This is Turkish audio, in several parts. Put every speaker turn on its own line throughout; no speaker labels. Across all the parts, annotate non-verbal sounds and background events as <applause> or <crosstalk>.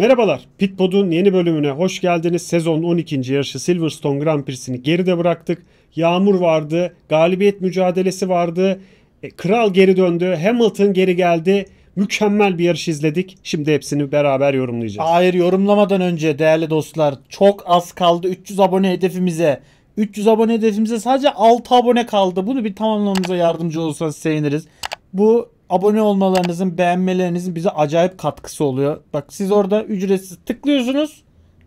Merhabalar, Pitpod'un yeni bölümüne hoş geldiniz. Sezon 12. yarışı Silverstone Grand Prix'sini geride bıraktık. Yağmur vardı, galibiyet mücadelesi vardı. E, Kral geri döndü, Hamilton geri geldi. Mükemmel bir yarış izledik. Şimdi hepsini beraber yorumlayacağız. Hayır yorumlamadan önce değerli dostlar çok az kaldı 300 abone hedefimize. 300 abone hedefimize sadece 6 abone kaldı. Bunu bir tamamlamamıza yardımcı olursanız seviniriz. Bu abone olmalarınızın, beğenmelerinizin bize acayip katkısı oluyor. Bak siz orada ücretsiz tıklıyorsunuz.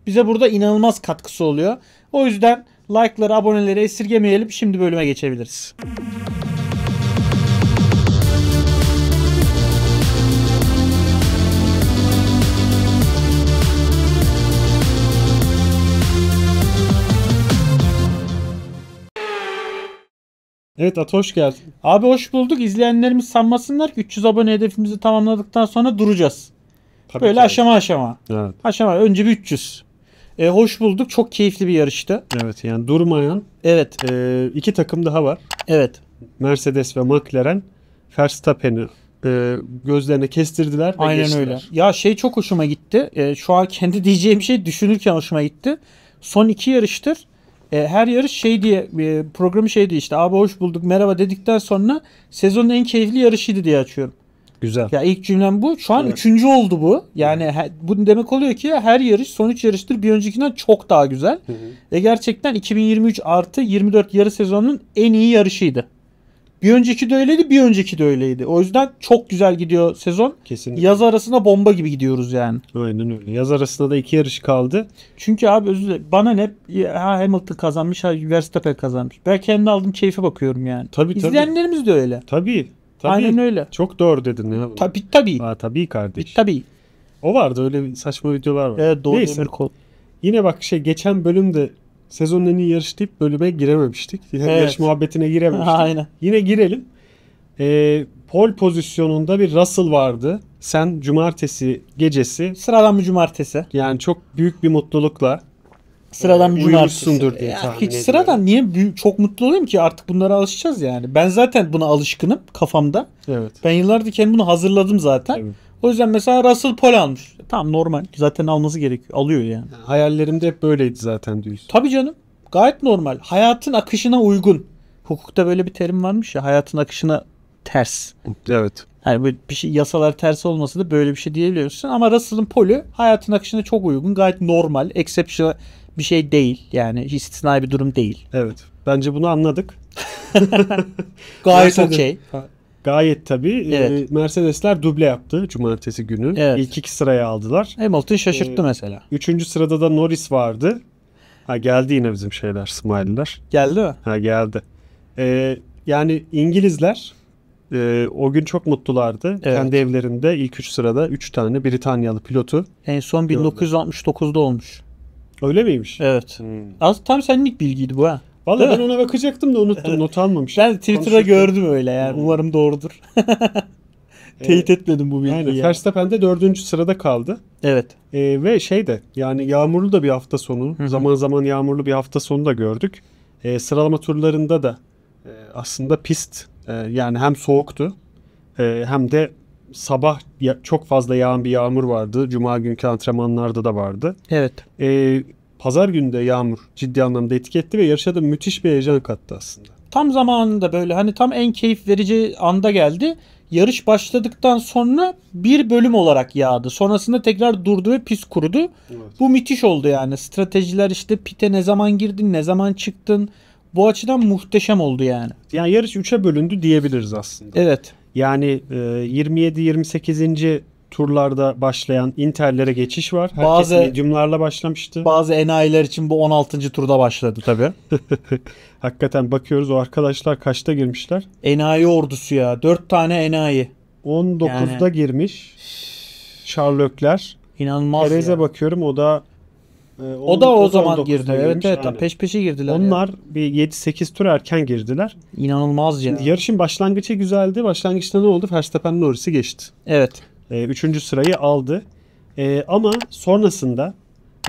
Bize burada inanılmaz katkısı oluyor. O yüzden like'ları, aboneleri esirgemeyelim. Şimdi bölüme geçebiliriz. Evet At hoş geldin. Abi hoş bulduk. İzleyenlerimiz sanmasınlar ki 300 abone hedefimizi tamamladıktan sonra duracağız. Tabii Böyle ki. aşama aşama. Evet. Aşama önce bir 300. E, hoş bulduk. Çok keyifli bir yarıştı. Evet yani durmayan Evet. e, iki takım daha var. Evet. Mercedes ve McLaren Verstappen'i e, gözlerine kestirdiler Aynen geçtiler. öyle. Ya şey çok hoşuma gitti. E, şu an kendi <laughs> diyeceğim şey düşünürken hoşuma gitti. Son iki yarıştır e, her yarış şey diye e, programı şeydi işte abi hoş bulduk merhaba dedikten sonra sezonun en keyifli yarışıydı diye açıyorum. Güzel. Ya ilk cümlem bu. Şu an evet. üçüncü oldu bu. Yani her, bu demek oluyor ki her yarış sonuç yarıştır bir öncekinden çok daha güzel. Hı hı. Ve gerçekten 2023 artı 24 yarı sezonunun en iyi yarışıydı. Bir önceki de öyleydi, bir önceki de öyleydi. O yüzden çok güzel gidiyor sezon. Kesinlikle. Yaz arasına bomba gibi gidiyoruz yani. Aynen öyle. Yaz arasında da iki yarış kaldı. Çünkü abi özür dilerim. Bana ne? Ha Hamilton kazanmış, ha Verstappen kazanmış. Ben kendi aldığım keyfe bakıyorum yani. Tabii tabii. İzleyenlerimiz de öyle. Tabii. Tabii. Aynen öyle. Çok doğru dedin ya. Tabii tabii. Aa, tabii kardeş. Bir, e, tabii. O vardı öyle saçma videolar var. Evet doğru. Neyse. Kol. Yine bak şey geçen bölümde Sezonun en iyi yarışı deyip bölüme girememiştik. Yani evet. Yarış muhabbetine girememiştik. <laughs> Aynen. Yine girelim. E, ee, pol pozisyonunda bir Russell vardı. Sen cumartesi gecesi. Sıradan bir cumartesi. Yani çok büyük bir mutlulukla sıradan bir e, cumartesi. diye ya, tahmin Hiç ediyorum. sıradan niye büyük, çok mutlu olayım ki artık bunlara alışacağız yani. Ben zaten buna alışkınım kafamda. Evet. Ben yıllardır kendim bunu hazırladım zaten. Evet. O yüzden mesela Russell Pole almış. E, tamam normal. Zaten alması gerekiyor. Alıyor yani. Hayallerimde hep böyleydi zaten diyorsun. Tabii canım. Gayet normal. Hayatın akışına uygun. Hukukta böyle bir terim varmış ya. Hayatın akışına ters. Evet. Yani böyle bir şey yasalar ters olmasa da böyle bir şey diyebiliyorsun. Ama Russell'ın polü hayatın akışına çok uygun. Gayet normal. Exceptional bir şey değil. Yani istisnai bir durum değil. Evet. Bence bunu anladık. <laughs>
<laughs> Gayet okey
gayet tabii e, evet. Mercedesler duble yaptı cumartesi günü. Evet. İlk iki sıraya aldılar. Hamilton şaşırttı e, mesela. Üçüncü sırada da Norris vardı. Ha geldi yine bizim şeyler Smiley'ler. Geldi mi? Ha geldi. E, yani İngilizler e, o gün çok mutlulardı. Evet. Kendi evlerinde ilk üç sırada üç tane Britanyalı pilotu. En son 1969'da olmuş. Öyle miymiş? Evet. Hmm. Az tam senlik bilgiydi bu ha. Valla ben ona bakacaktım da unuttum. Not almamışım. Ben Twitter'da gördüm öyle yani. Hmm. Umarım doğrudur. <laughs> Teyit etmedim bu bilgiyi. Yani Verstappen de dördüncü sırada kaldı. Evet. Ee, ve şey de yani yağmurlu da bir hafta sonu. Hı-hı. Zaman zaman yağmurlu bir hafta sonu da gördük. Ee, sıralama turlarında da e, aslında pist e, yani hem soğuktu e, hem de sabah çok fazla yağan bir yağmur vardı. Cuma günkü antrenmanlarda da vardı. Evet. Ee, pazar günü de yağmur ciddi anlamda etki etti ve yarışa da müthiş bir heyecan kattı aslında. Tam zamanında böyle hani tam en keyif verici anda geldi. Yarış başladıktan sonra bir bölüm olarak yağdı. Sonrasında tekrar durdu ve pis kurudu. Evet. Bu müthiş oldu yani. Stratejiler işte pite ne zaman girdin, ne zaman çıktın. Bu açıdan muhteşem oldu yani. Yani yarış 3'e bölündü diyebiliriz aslında. Evet. Yani 27 e, 28 turlarda başlayan Inter'lere geçiş var. Herkes bazı mediumlarla başlamıştı. Bazı enayiler için bu 16. turda başladı tabii. <laughs> Hakikaten bakıyoruz o arkadaşlar kaçta girmişler? Enayi ordusu ya. 4 tane enayi. 19'da yani... girmiş. Sherlockler. İnanılmaz Perez'e ya. bakıyorum o da o, e, o da o, o zaman girdi. Girmiş. Evet evet yani. peş peşe girdiler. Onlar yani. bir 7-8 tur erken girdiler. İnanılmaz ya. Yarışın başlangıcı güzeldi. Başlangıçta ne oldu? Verstappen Norris'i geçti. Evet. E, üçüncü sırayı aldı. E, ama sonrasında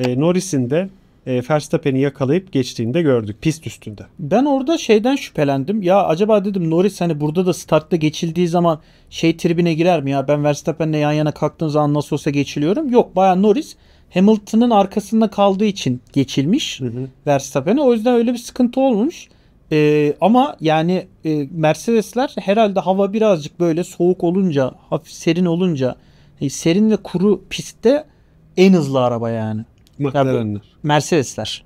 e, Norris'in de e, Verstappen'i yakalayıp geçtiğini de gördük pist üstünde. Ben orada şeyden şüphelendim. Ya acaba dedim Norris hani burada da startta geçildiği zaman şey tribine girer mi ya? Ben Verstappen'le yan yana kalktığım zaman nasıl olsa geçiliyorum. Yok baya Norris Hamilton'ın arkasında kaldığı için geçilmiş Verstappen'e. O yüzden öyle bir sıkıntı olmuş. E, ama yani e, Mercedesler herhalde hava birazcık böyle soğuk olunca, hafif serin olunca, e, serin ve kuru pistte en hızlı araba yani. McLaren'ler. Mercedesler.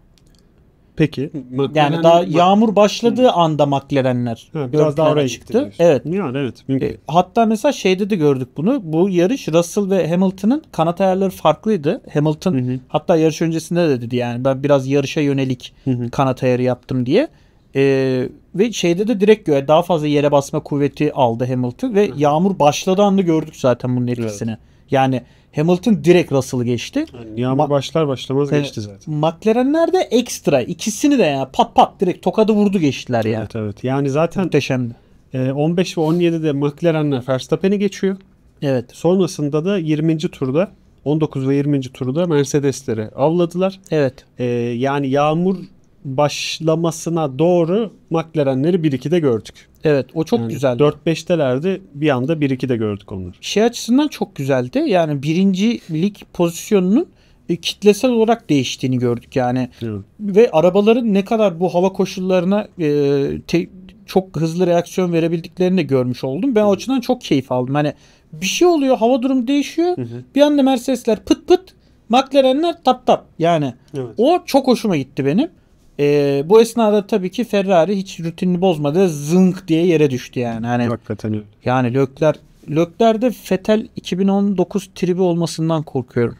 Peki. McLaren, yani daha yağmur başladığı hı. anda McLaren'ler. biraz daha oraya çıktı. Evet. Yani evet. E, hatta mesela şeyde de gördük bunu. Bu yarış Russell ve Hamilton'ın kanat ayarları farklıydı. Hamilton hı hı. hatta yarış öncesinde de dedi yani ben biraz yarışa yönelik hı hı. kanat ayarı yaptım diye. Ee, ve şeyde de direkt göğe daha fazla yere basma kuvveti aldı Hamilton ve yağmur başladı anda gördük zaten bunun etkisini. Evet. Yani Hamilton direkt Russell'ı geçti. Yani yağmur Ma- başlar başlamaz evet. geçti zaten. McLaren'ler de ekstra ikisini de ya yani pat pat direkt tokadı vurdu geçtiler yani. Evet evet. Yani zaten muhteşemdi. E, 15 ve 17'de McLaren'ler Verstappen'i geçiyor. Evet. Sonrasında da 20. turda 19 ve 20. turda Mercedes'leri avladılar. Evet. E, yani yağmur başlamasına doğru McLaren'leri 1-2'de gördük. Evet o çok yani güzeldi. 4-5'telerdi bir anda 1-2'de gördük onları. Şey açısından çok güzeldi. Yani birinci lig pozisyonunun e, kitlesel olarak değiştiğini gördük yani. Evet. Ve arabaların ne kadar bu hava koşullarına e, te, çok hızlı reaksiyon verebildiklerini de görmüş oldum. Ben o açıdan çok keyif aldım. Hani bir şey oluyor, hava durumu değişiyor. Hı hı. Bir anda Mercedesler pıt pıt, McLaren'ler tap tap. Yani evet. o çok hoşuma gitti benim. E, bu esnada tabii ki Ferrari hiç rutinini bozmadı. Zınk diye yere düştü yani. Hani, Hakikaten Yani Lökler Lökler'de Fetel 2019 tribi olmasından korkuyorum.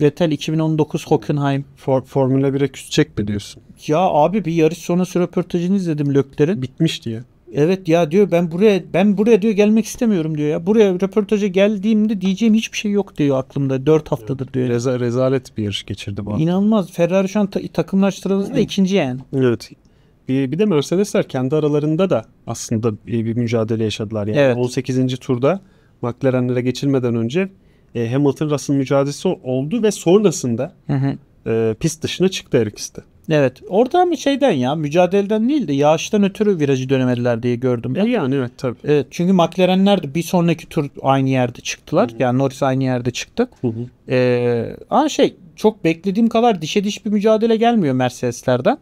Vettel 2019 Hockenheim. For, Formula 1'e küsecek mi diyorsun? Ya abi bir yarış sonrası röportajını izledim Lökler'in. Bitmiş diye. Evet ya diyor ben buraya ben buraya diyor gelmek istemiyorum diyor ya. Buraya röportaja geldiğimde diyeceğim hiçbir şey yok diyor aklımda. Dört haftadır diyor. Reza, rezalet bir yarış geçirdi bu. hafta. İnanılmaz. Ferrari şu an ta- takımlar ikinci yani. Evet. Bir, bir de Mercedesler kendi aralarında da aslında bir, bir mücadele yaşadılar. Yani Evet. 18. turda McLaren'lere geçilmeden önce e, Hamilton Russell mücadelesi oldu ve sonrasında Hı hı. e, pist dışına çıktı her Evet. Orada mı şeyden ya mücadeleden değil de yağıştan ötürü virajı dönemediler diye gördüm. E yani evet tabii. Evet çünkü McLaren'ler de bir sonraki tur aynı yerde çıktılar. Hı-hı. Yani Norris aynı yerde çıktı. Ee, ama şey çok beklediğim kadar dişe diş bir mücadele gelmiyor Mercedes'lerden.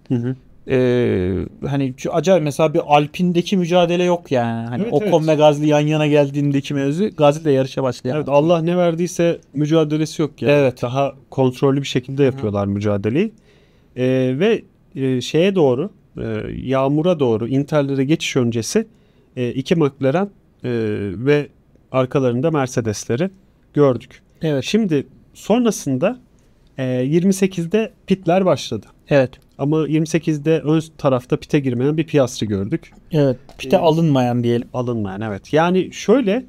Ee, hani acayip mesela bir Alpin'deki mücadele yok yani. Hani evet, Ocon evet. ve Gazli yan yana geldiğindeki mevzu Gazli de yarışa başlıyor. Evet Allah ne verdiyse mücadelesi yok yani. Evet. Daha kontrollü bir şekilde yapıyorlar Hı. mücadeleyi. E, ve e, şeye doğru e, yağmura doğru Inter'lere geçiş öncesi e, iki McLaren e, ve arkalarında Mercedes'leri gördük. Evet. Şimdi sonrasında e, 28'de pitler başladı. Evet. Ama 28'de ön tarafta pite girmeyen bir Piastri gördük. Evet. Pite ee, alınmayan diyelim. Alınmayan evet. Yani şöyle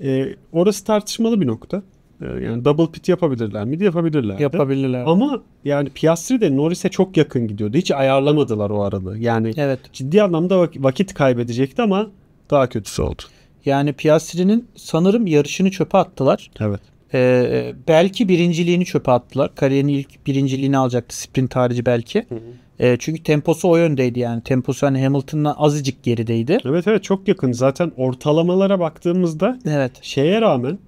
e, orası tartışmalı bir nokta. Ee, yani double pit yapabilirler miydi? Yapabilirler. Yapabilirler. Ama yani Piastri de Norris'e çok yakın gidiyordu. Hiç ayarlamadılar o aralığı. Yani evet. ciddi anlamda vakit kaybedecekti ama daha kötüsü oldu. Yani Piastri'nin sanırım yarışını çöpe attılar. Evet. Ee, e, belki birinciliğini çöpe attılar. Kariyerin ilk birinciliğini alacaktı sprint harici belki. Hı hı. E, çünkü temposu o yöndeydi yani. Temposu hani Hamilton'la azıcık gerideydi. Evet evet çok yakın. Zaten ortalamalara baktığımızda evet. şeye rağmen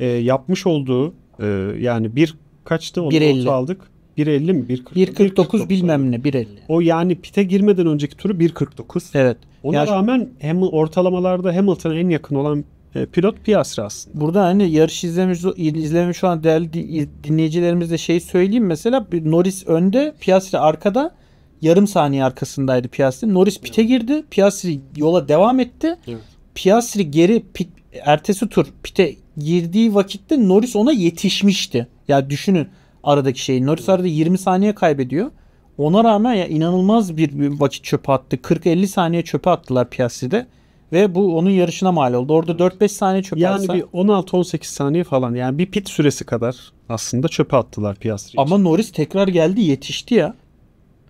e, yapmış olduğu e, yani bir kaçtı onu 1.50. aldık. 1.50 mi? 1.49, 1.49 bilmem ne 1.50. O yani pite girmeden önceki turu 1.49. Evet. Ona yani, rağmen hem ortalamalarda Hamilton'a en yakın olan e, pilot Piastri aslında. Burada hani yarış izlemiş izlemiş an değerli dinleyicilerimize şey söyleyeyim mesela Norris önde, Piastri arkada. Yarım saniye arkasındaydı Piastri. Norris pite evet. girdi. Piastri yola devam etti. Evet. Piastri geri pit, ertesi tur pite girdiği vakitte Norris ona yetişmişti. Ya düşünün aradaki şeyi. Norris arada 20 saniye kaybediyor. Ona rağmen ya inanılmaz bir vakit çöpe attı. 40-50 saniye çöpe attılar piyasada. Ve bu onun yarışına mal oldu. Orada 4-5 saniye çöpe yani atsa. Yani bir 16-18 saniye falan. Yani bir pit süresi kadar aslında çöpe attılar Piastri Ama Norris tekrar geldi yetişti ya.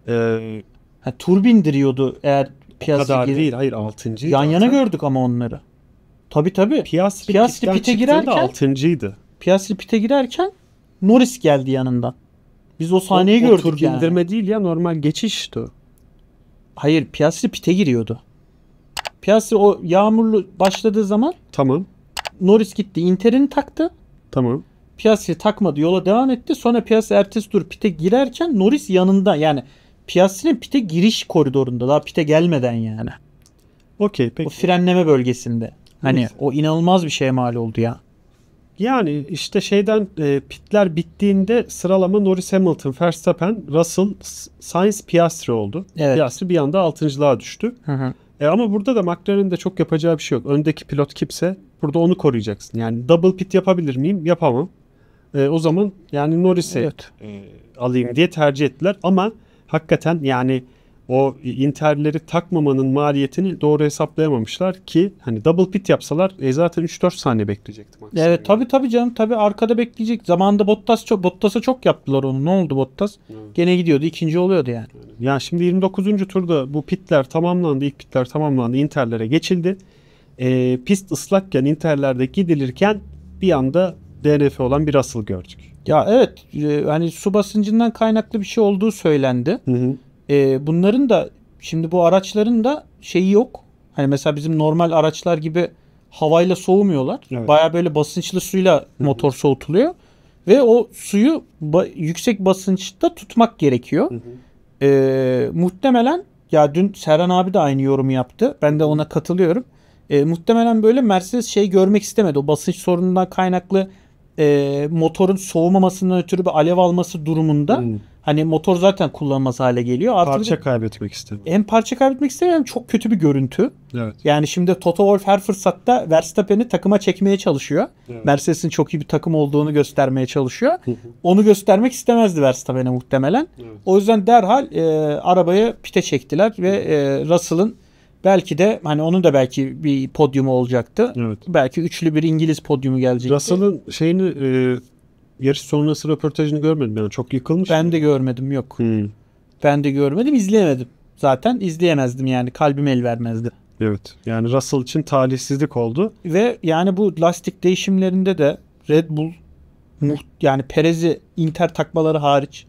Ee, ha, tur bindiriyordu eğer piyasaya O kadar gir- değil. Hayır 6. Yan zaten. yana gördük ama onları. Tabii tabii. Piastri, Piastri pite, girerken 6.ydı. Piastri pite girerken Norris geldi yanından. Biz o sahneyi o, gördük o tur yani. bindirme değil ya normal geçişti. Hayır Piastri pite giriyordu. Piastri o yağmurlu başladığı zaman Tamam. Norris gitti Inter'ini taktı. Tamam. Piastri takmadı yola devam etti. Sonra Piastri ertesi tur pite girerken Norris yanında yani Piastri'nin pite giriş koridorunda daha pite gelmeden yani. Okey peki. O frenleme bölgesinde. Hani o inanılmaz bir şeye mal oldu ya. Yani işte şeyden e, pitler bittiğinde sıralama Norris Hamilton, Verstappen, Russell, Sainz, Piastri oldu. Evet. Piastri bir anda altıncılığa düştü. Hı hı. E ama burada da McLaren'in de çok yapacağı bir şey yok. Öndeki pilot kimse burada onu koruyacaksın. Yani double pit yapabilir miyim? Yapamam. E, o zaman yani Norris'e evet. e, alayım diye tercih ettiler. Ama hakikaten yani o interleri takmamanın maliyetini doğru hesaplayamamışlar ki hani double pit yapsalar e, zaten 3-4 saniye bekleyecekti. Aslında. Evet tabi tabi canım tabi arkada bekleyecek. Zamanında Bottas çok Bottas'a çok yaptılar onu. Ne oldu Bottas? Evet. Gene gidiyordu. ikinci oluyordu yani. Ya yani şimdi 29. turda bu pitler tamamlandı. ilk pitler tamamlandı. Interlere geçildi. E, pist ıslakken interlerde gidilirken bir anda DNF olan bir asıl gördük. Ya evet e, hani su basıncından kaynaklı bir şey olduğu söylendi. Hı hı. E, bunların da şimdi bu araçların da şeyi yok. Hani mesela bizim normal araçlar gibi havayla soğumuyorlar. Evet. Baya böyle basınçlı suyla motor soğutuluyor. Ve o suyu ba- yüksek basınçta tutmak gerekiyor. e, muhtemelen ya dün Serhan abi de aynı yorum yaptı. Ben de ona katılıyorum. E, muhtemelen böyle Mercedes şey görmek istemedi. O basınç sorunundan kaynaklı e, motorun soğumamasından ötürü bir alev alması durumunda hmm. hani motor zaten kullanılmaz hale geliyor. Artı parça de, kaybetmek istemiyorum. Hem parça kaybetmek istemiyorum çok kötü bir görüntü. Evet. Yani şimdi Toto Wolff her fırsatta Verstappen'i takıma çekmeye çalışıyor. Evet. Mercedes'in çok iyi bir takım olduğunu göstermeye çalışıyor. Onu göstermek istemezdi Verstappen'e muhtemelen. Evet. O yüzden derhal e, arabayı pite çektiler ve e, Russell'ın Belki de hani onun da belki bir podyumu olacaktı. Evet. Belki üçlü bir İngiliz podyumu gelecekti. Russell'ın şeyini e, yarış sonrası röportajını görmedim yani çok yıkılmış. Ben de görmedim yok. Hmm. Ben de görmedim izleyemedim. Zaten izleyemezdim yani kalbim el vermezdi. Evet yani Russell için talihsizlik oldu. Ve yani bu lastik değişimlerinde de Red Bull Hı. yani Perez'i Inter takmaları hariç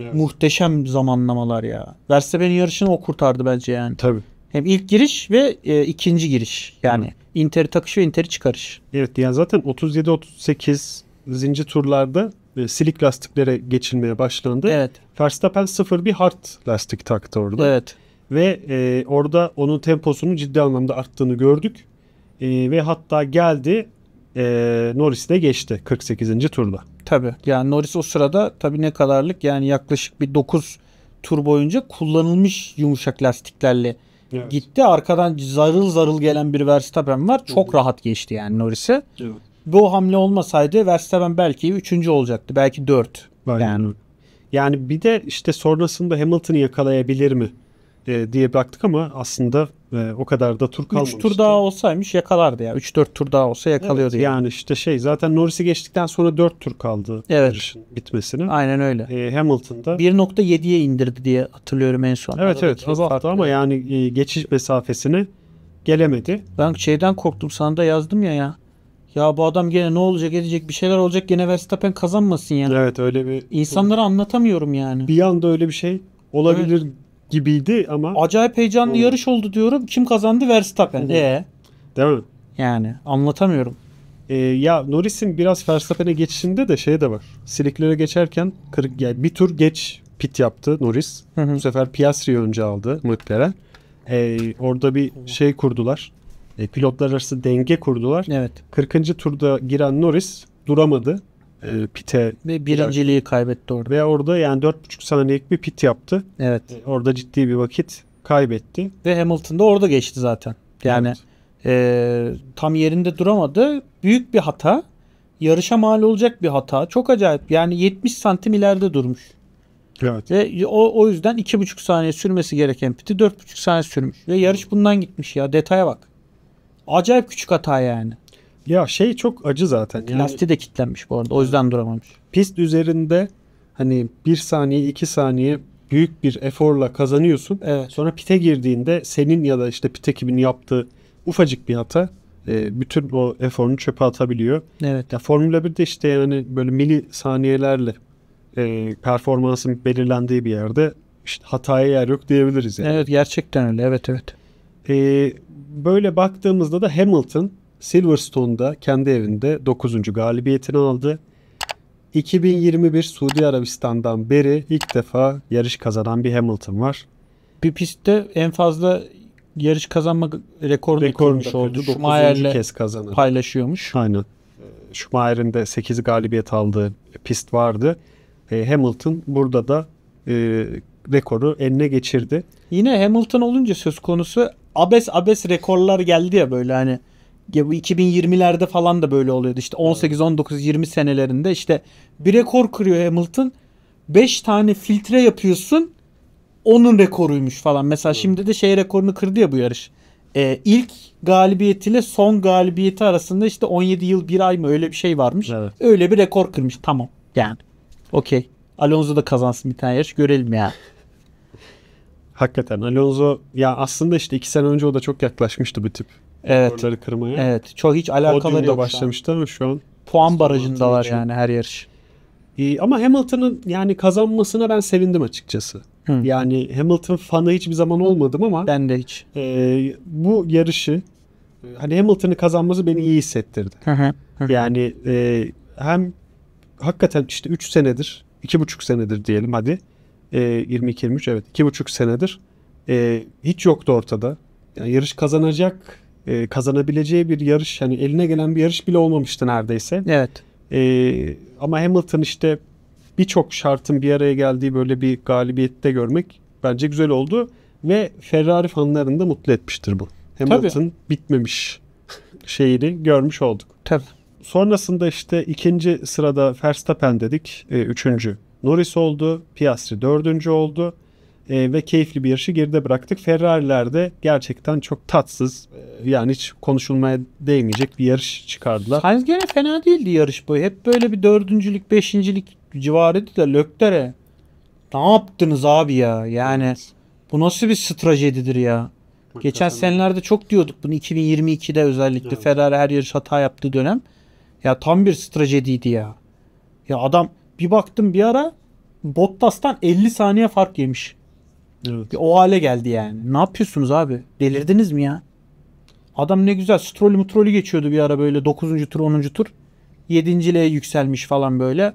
evet. muhteşem zamanlamalar ya. Verstappen'in yarışını o kurtardı bence yani. Tabii. Hem ilk giriş ve e, ikinci giriş. Yani Hı. Inter'i takış ve inter çıkarış. Evet yani zaten 37-38 zincir turlarda e, silik lastiklere geçilmeye başlandı. Evet. Verstappen 0 bir hard lastik taktı orada. Evet. Ve e, orada onun temposunun ciddi anlamda arttığını gördük. E, ve hatta geldi e, Norris de geçti 48. turda. Tabii yani Norris o sırada tabii ne kadarlık yani yaklaşık bir 9 tur boyunca kullanılmış yumuşak lastiklerle Evet. Gitti arkadan zarıl zarıl gelen bir Verstappen var. Çok evet. rahat geçti yani Norris'i. Evet. Bu hamle olmasaydı Verstappen belki 3. olacaktı. Belki 4. Yani yani bir de işte sonrasında Hamilton'ı yakalayabilir mi? e, diye baktık ama aslında e, o kadar da tur kalmamıştı. 3 tur daha olsaymış yakalardı ya. 3-4 tur daha olsa yakalıyordu. Evet, yani. işte şey zaten Norris'i geçtikten sonra 4 tur kaldı evet. yarışın bitmesine. Aynen öyle. E, Hamilton'da 1.7'ye indirdi diye hatırlıyorum en son. Evet Arada evet azalttı ama yani e, geçiş mesafesini gelemedi. Ben şeyden korktum sana da yazdım ya ya. Ya bu adam gene ne olacak edecek bir şeyler olacak gene Verstappen kazanmasın yani. Evet öyle bir. İnsanlara anlatamıyorum yani. Bir anda öyle bir şey olabilir evet gibiydi ama. Acayip heyecanlı o... yarış oldu diyorum. Kim kazandı? Verstappen. Ee. Değil mi? Yani anlatamıyorum. Ee, ya Norris'in biraz Verstappen'e geçişinde de şey de var. Siliklere geçerken kırık yani bir tur geç pit yaptı Norris. Hı hı. Bu sefer Piastri'yi önce aldı McLaren. Ee, orada bir şey kurdular. E, pilotlar arası denge kurdular. Evet. 40. turda giren Norris duramadı. E, pite ve birinciliği yak. kaybetti orada. Ve orada yani 4,5 saniyelik bir pit yaptı. Evet. E, orada ciddi bir vakit kaybetti. Ve Hamilton Hamilton'da orada geçti zaten. Yani evet. e, tam yerinde duramadı. Büyük bir hata. Yarışa mal olacak bir hata. Çok acayip. Yani 70 santim ileride durmuş. Evet. Ve o, o yüzden 2,5 saniye sürmesi gereken piti 4,5 saniye sürmüş. Ve yarış bundan gitmiş ya. Detaya bak. Acayip küçük hata yani. Ya şey çok acı zaten. Yani Lastiği de kilitlenmiş bu arada. O yüzden duramamış. Pist üzerinde hani bir saniye iki saniye büyük bir eforla kazanıyorsun. Evet. Sonra pite girdiğinde senin ya da işte pit ekibinin yaptığı ufacık bir hata e, bütün o eforunu çöpe atabiliyor. Evet. Ya Formula 1'de işte yani böyle mili saniyelerle e, performansın belirlendiği bir yerde işte hataya yer yok diyebiliriz yani. Evet gerçekten öyle. Evet evet. E, böyle baktığımızda da Hamilton Silverstone'da kendi evinde 9. galibiyetini aldı. 2021 Suudi Arabistan'dan beri ilk defa yarış kazanan bir Hamilton var. Bir pistte en fazla yarış kazanma rekoru rekormuş oldu. 9. kez kazanan. Paylaşıyormuş. Aynen. Schumacher'in de 8 galibiyet aldığı pist vardı. E, Hamilton burada da e, rekoru eline geçirdi. Yine Hamilton olunca söz konusu abes abes rekorlar geldi ya böyle hani ya bu 2020'lerde falan da böyle oluyordu. İşte 18, 19, 20 senelerinde işte bir rekor kırıyor Hamilton. 5 tane filtre yapıyorsun. Onun rekoruymuş falan. Mesela evet. şimdi de şey rekorunu kırdı ya bu yarış. Ee, ilk galibiyetiyle son galibiyeti arasında işte 17 yıl bir ay mı öyle bir şey varmış. Evet. Öyle bir rekor kırmış. Tamam. Yani. Okey. Alonso da kazansın bir tane yarış görelim ya. Hakikaten Alonso ya aslında işte iki sene önce o da çok yaklaşmıştı bu tip Evet. Rekorları kırmaya. Evet. Çok hiç alakaları yok. başlamıştı ama şu an. Puan barajındalar için. yani her yarış. Ee, ama Hamilton'ın yani kazanmasına ben sevindim açıkçası. Hı. Yani Hamilton fanı hiçbir zaman olmadım ama ben de hiç. E, bu yarışı e, hani Hamilton'ın kazanması beni iyi hissettirdi. hı. Hı. Yani e, hem hakikaten işte 3 senedir, 2,5 senedir diyelim hadi. E, 22-23 evet 2,5 senedir e, hiç yoktu ortada. Yani yarış kazanacak e, kazanabileceği bir yarış hani eline gelen bir yarış bile olmamıştı neredeyse. Evet. E, ama Hamilton işte birçok şartın bir araya geldiği böyle bir galibiyette görmek bence güzel oldu ve Ferrari fanlarını da mutlu etmiştir bu. Hamilton Tabii. bitmemiş şeyini görmüş olduk. Tabii. Sonrasında işte ikinci sırada Verstappen dedik. E, üçüncü Norris oldu. Piastri dördüncü oldu e, ve keyifli bir yarışı geride bıraktık. Ferrari'lerde gerçekten çok tatsız e, yani hiç konuşulmaya değmeyecek bir yarış çıkardılar. Sainz gene fena değildi yarış boyu. Hep böyle bir dördüncülük, beşincilik civarıydı da Löktere. ne yaptınız abi ya? Yani bu nasıl bir stratejidir ya? Geçen senelerde çok diyorduk bunu 2022'de özellikle evet. Ferrari her yarış hata yaptığı dönem. Ya tam bir trajediydi ya. Ya adam bir baktım bir ara Bottas'tan 50 saniye fark yemiş. Evet. o hale geldi yani. Ne yapıyorsunuz abi? Delirdiniz mi ya? Adam ne güzel strolü mutrolü geçiyordu bir ara böyle 9. tur 10. tur. 7.liğe yükselmiş falan böyle.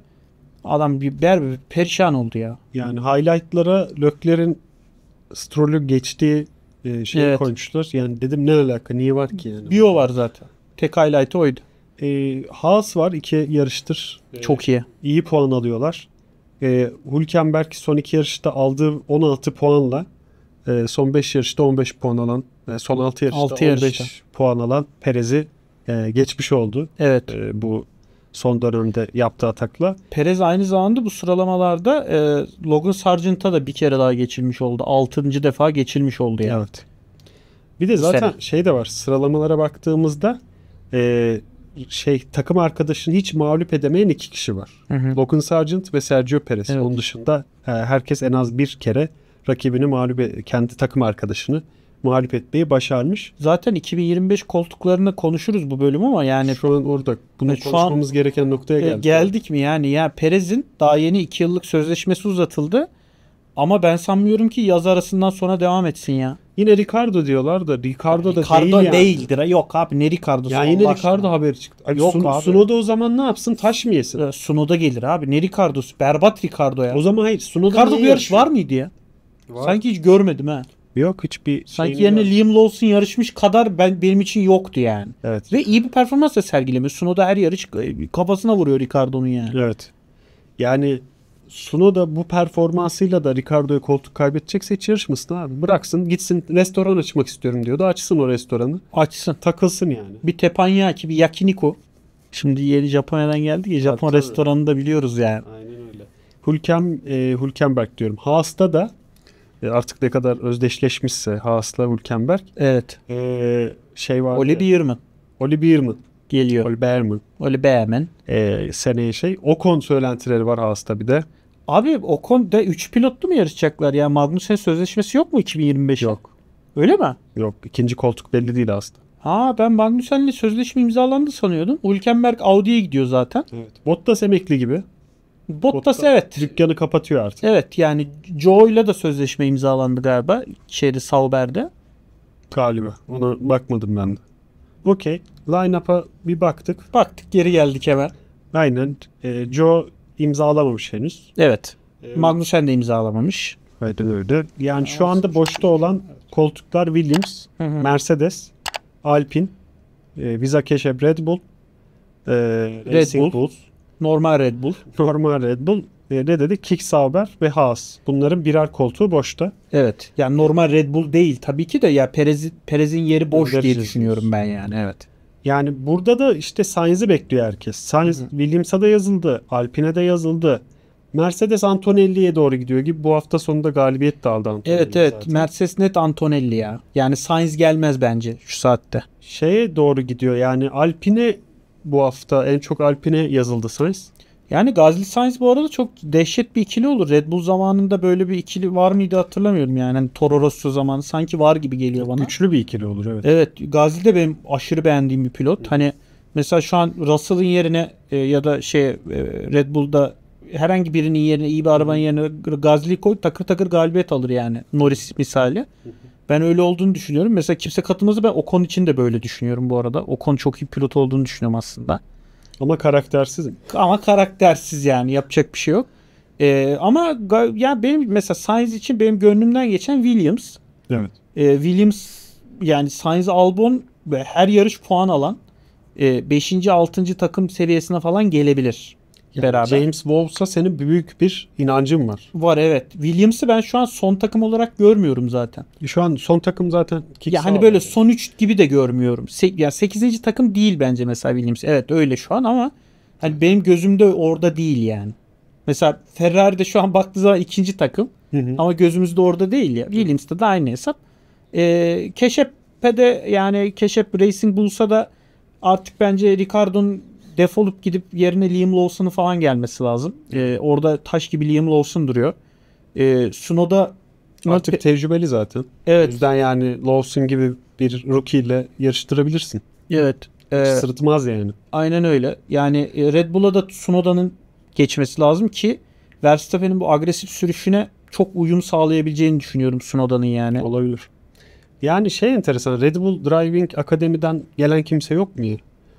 Adam bir ber bir perişan oldu ya. Yani highlightlara Lökler'in strolü geçtiği şey şeyi evet. koymuşlar. Yani dedim ne alaka niye var ki yani. Bio var zaten. Tek highlight oydu. E, Haas var iki yarıştır. Çok iyi. İyi puan alıyorlar. E, Hülkenberg son iki yarışta aldığı 16 puanla e, son 5 yarışta 15 puan alan, e, son 6 yarışta altı 15 yarışta. puan alan Perez'i e, geçmiş oldu. Evet. E, bu son dönemde yaptığı atakla. Perez aynı zamanda bu sıralamalarda e, Logan Sargent'a da bir kere daha geçilmiş oldu. 6. defa geçilmiş oldu yani. Evet. Bir de zaten Sene. şey de var. Sıralamalara baktığımızda e, şey takım arkadaşını hiç mağlup edemeyen iki kişi var. Hı hı. Logan Sargent ve Sergio Perez. Evet. Onun dışında e, herkes en az bir kere rakibini mağlup e, kendi takım arkadaşını mağlup etmeyi başarmış. Zaten 2025 koltuklarını konuşuruz bu bölüm ama yani şu an orada bunu evet, konuşmamız an, gereken noktaya e, geldik. geldik mi yani ya Perez'in daha yeni 2 yıllık sözleşmesi uzatıldı. Ama ben sanmıyorum ki yaz arasından sonra devam etsin ya. Yine Ricardo diyorlar da Ricardo da Ricardo değil yani. Yok abi ne Ricardo? Ya yine Ricardo haber çıktı. Abi Yok Sun, abi. Sunoda o zaman ne yapsın? Taş mı yesin? Ee, Sunoda gelir abi. Ne Ricardo? Berbat Ricardo ya. O zaman hayır. Sunoda Ricardo bir yarış var mıydı ya? Var. Sanki hiç görmedim ha. Yok hiçbir Sanki yerine var. Liam Lawson yarışmış kadar ben benim için yoktu yani. Evet. Ve iyi bir performans da sergilemiyor. Sunoda her yarış e, kafasına vuruyor Ricardo'nun yani. Evet. Yani Suno da bu performansıyla da Ricardo'ya koltuk kaybedecekse hiç yarışmasın abi. Bıraksın gitsin restoran açmak istiyorum diyordu. Açsın o restoranı. Açsın. Takılsın yani. Bir tepanyaki bir yakiniko. Şimdi yeni Japonya'dan geldi ya Japon Tabii, restoranını da biliyoruz yani. Aynen öyle. Hülkem, e, Hülkenberg diyorum. Haas'ta da e, artık ne kadar özdeşleşmişse Haas'la Hülkenberg Evet. e, şey var. Oli Bierman Oli Bierman. geliyor. Oli Bierman. Oli Beğmen. E, seneye şey. Ocon söylentileri var Haas'ta bir de. Abi o konuda 3 pilotlu mu yarışacaklar ya? Magnussen sözleşmesi yok mu 2025'e? Yok. Öyle mi? Yok. ikinci koltuk belli değil aslında. Ha ben Magnussen'le sözleşme imzalandı sanıyordum. Hülkenberg Audi'ye gidiyor zaten. Evet. Bottas emekli gibi. Bottas, Bottas evet. Dükkanı kapatıyor artık. Evet yani Joe'yla da sözleşme imzalandı galiba. Şeyde Sauber'de. Galiba. Ona bakmadım ben de. Okey. Line-up'a bir baktık. Baktık geri geldik hemen. Aynen. E, Joe imzalamamış henüz. Evet. Ee, Magnussen de imzalamamış. Evet öyle. Yani şu anda boşta olan koltuklar Williams, hı hı. Mercedes, Alpine, e, Visa Keşe Red Bull, e, Red Racing Bull, Bulls, normal Red Bull, normal Red Bull, e, ne dedi? Kick Sauber ve Haas. Bunların birer koltuğu boşta. Evet. Yani normal Red Bull değil tabii ki de ya Perez Perez'in yeri boş diye düşünüyorum ben yani. Evet. Yani burada da işte Sainz'i bekliyor herkes. Sainz Williams'a da yazıldı. Alpine de yazıldı. Mercedes Antonelli'ye doğru gidiyor gibi bu hafta sonunda galibiyet de aldı Antonelli. Evet evet Mercedes net Antonelli ya. Yani Sainz gelmez bence şu saatte. Şeye doğru gidiyor yani Alpine bu hafta en çok Alpine yazıldı Sainz. Yani Gazli Sainz bu arada çok dehşet bir ikili olur. Red Bull zamanında böyle bir ikili var mıydı hatırlamıyorum yani. Hani Toro Rosso zamanı sanki var gibi geliyor bana. Güçlü bir ikili olur evet. Evet Gazli de benim aşırı beğendiğim bir pilot. Hani mesela şu an Russell'ın yerine e, ya da şey e, Red Bull'da herhangi birinin yerine iyi bir arabanın yerine Gazli koy takır takır galibiyet alır yani. Norris misali. Ben öyle olduğunu düşünüyorum. Mesela kimse katılmazsa ben Ocon için de böyle düşünüyorum bu arada. Ocon çok iyi pilot olduğunu düşünüyorum aslında. Hı ama karaktersizim. Ama karaktersiz yani yapacak bir şey yok. Ee, ama ya benim mesela Sainz için benim gönlümden geçen Williams. Evet. Ee, Williams yani Sainz Albon her yarış puan alan 5. E, 6. takım seviyesine falan gelebilir. Yani beraber. James Wolves'a senin büyük bir inancın var. Var evet. Williams'ı ben şu an son takım olarak görmüyorum zaten. Şu an son takım zaten kick Ya hani böyle yani. son 3 gibi de görmüyorum. Se ya 8. takım değil bence mesela Williams. Evet öyle şu an ama hani benim gözümde orada değil yani. Mesela Ferrari de şu an baktığı zaman ikinci takım. Hı hı. Ama gözümüzde orada değil ya. Williams'ta da aynı hesap. Ee, Keşep'e de yani Keşep Racing bulsa da artık bence Ricardo'nun defolup gidip yerine Liam Lawson'ın falan gelmesi lazım. Ee, orada taş gibi Liam Lawson duruyor. Ee, Suno'da artık pe- tecrübeli zaten. Evet. O yüzden yani Lawson gibi bir rookie ile yarıştırabilirsin. Evet. Ee, Sırıtmaz yani. Aynen öyle. Yani e, Red Bull'a da Sunoda'nın geçmesi lazım ki Verstappen'in bu agresif sürüşüne çok uyum sağlayabileceğini düşünüyorum Sunoda'nın yani. Olabilir. Yani şey enteresan Red Bull Driving Akademi'den gelen kimse yok mu?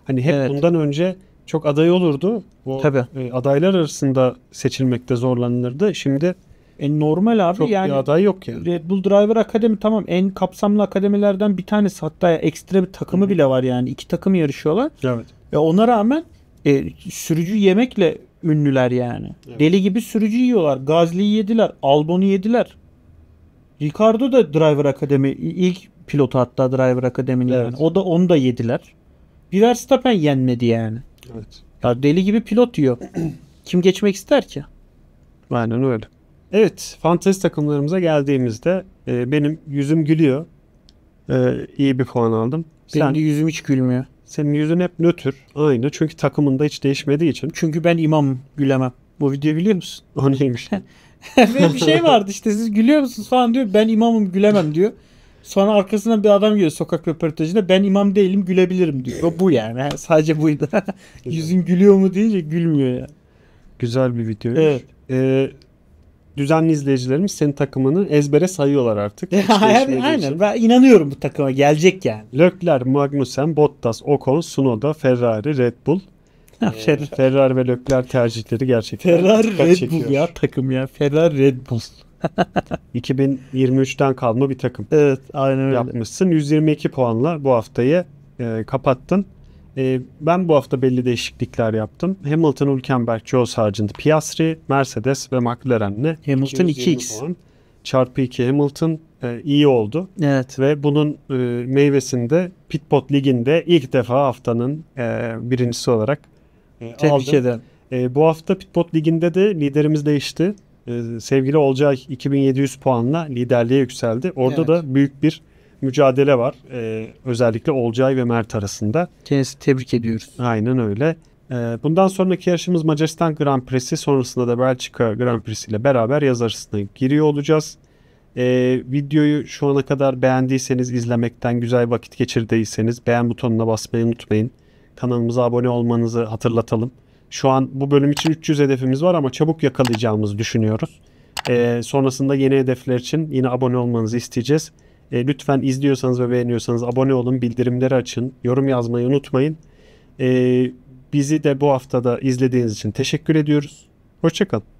Hani hep evet. bundan önce çok aday olurdu. Bu Tabii. E, adaylar arasında seçilmekte zorlanılırdı. Şimdi e normal abi çok yani. bir aday yok yani. Red Bull Driver Akademi tamam en kapsamlı akademilerden bir tanesi. Hatta ekstra bir takımı Hı-hı. bile var yani. iki takım yarışıyorlar. Evet. Ve ona rağmen e, sürücü yemekle ünlüler yani. Evet. Deli gibi sürücü yiyorlar. Gazli'yi yediler. Albon'u yediler. Ricardo da Driver Akademi ilk pilotu hatta Driver Akademi'nin evet. yani. O da onu da yediler. Bir Verstappen yenmedi yani. Evet. Ya deli gibi pilot diyor. <clears throat> Kim geçmek ister ki? Aynen öyle. Evet, fantezi takımlarımıza geldiğimizde e, benim yüzüm gülüyor. E, iyi bir puan aldım. Benim Sen, de yüzüm hiç gülmüyor. Senin yüzün hep nötr. Aynı. Çünkü takımında hiç değişmediği için. Çünkü ben imam gülemem. Bu video biliyor musun? O neymiş? <laughs> Ve bir şey vardı işte siz gülüyor musunuz falan diyor. Ben imamım gülemem diyor. Sonra arkasından bir adam geliyor sokak röportajında ben imam değilim gülebilirim diyor. Bu yani sadece buydu. <laughs> Yüzün gülüyor mu deyince gülmüyor yani. Güzel bir video. Evet. Ee, düzenli izleyicilerimiz senin takımını ezbere sayıyorlar artık. <laughs> aynen, aynen. ben inanıyorum bu takıma gelecek yani. Lökler, Magnussen, Bottas, Ocon, Sunoda, Ferrari, Red Bull. Ee, Ferrari. Ferrari ve Lökler tercihleri gerçekten. Ferrari Red Bull çekiyor. ya takım ya. Ferrari Red Bull. 2023'ten kalma bir takım. Evet aynen öyle. Yapmışsın. 122 puanla bu haftayı e, kapattın. E, ben bu hafta belli değişiklikler yaptım. Hamilton, Hülkenberg, Joe Sargent, Piastri, Mercedes ve McLaren'le Hamilton 2x. Puan. Çarpı 2 Hamilton e, iyi oldu. Evet. Ve bunun e, meyvesinde Pitbot Ligi'nde ilk defa haftanın e, birincisi olarak e, Tebrik aldım. ederim. E, bu hafta Pitbot Ligi'nde de liderimiz değişti. Ee, sevgili Olcay 2700 puanla liderliğe yükseldi. Orada evet. da büyük bir mücadele var. E, özellikle Olcay ve Mert arasında. Kendisi tebrik ediyoruz. Aynen öyle. E, bundan sonraki yarışımız Macaristan Grand Prix'si sonrasında da Belçika Grand Prix'si ile beraber yaz arasına giriyor olacağız. E, videoyu şu ana kadar beğendiyseniz izlemekten güzel vakit geçirdiyseniz beğen butonuna basmayı unutmayın. Kanalımıza abone olmanızı hatırlatalım. Şu an bu bölüm için 300 hedefimiz var ama çabuk yakalayacağımızı düşünüyoruz. Ee, sonrasında yeni hedefler için yine abone olmanızı isteyeceğiz. Ee, lütfen izliyorsanız ve beğeniyorsanız abone olun, bildirimleri açın, yorum yazmayı unutmayın. Ee, bizi de bu haftada izlediğiniz için teşekkür ediyoruz. Hoşçakalın.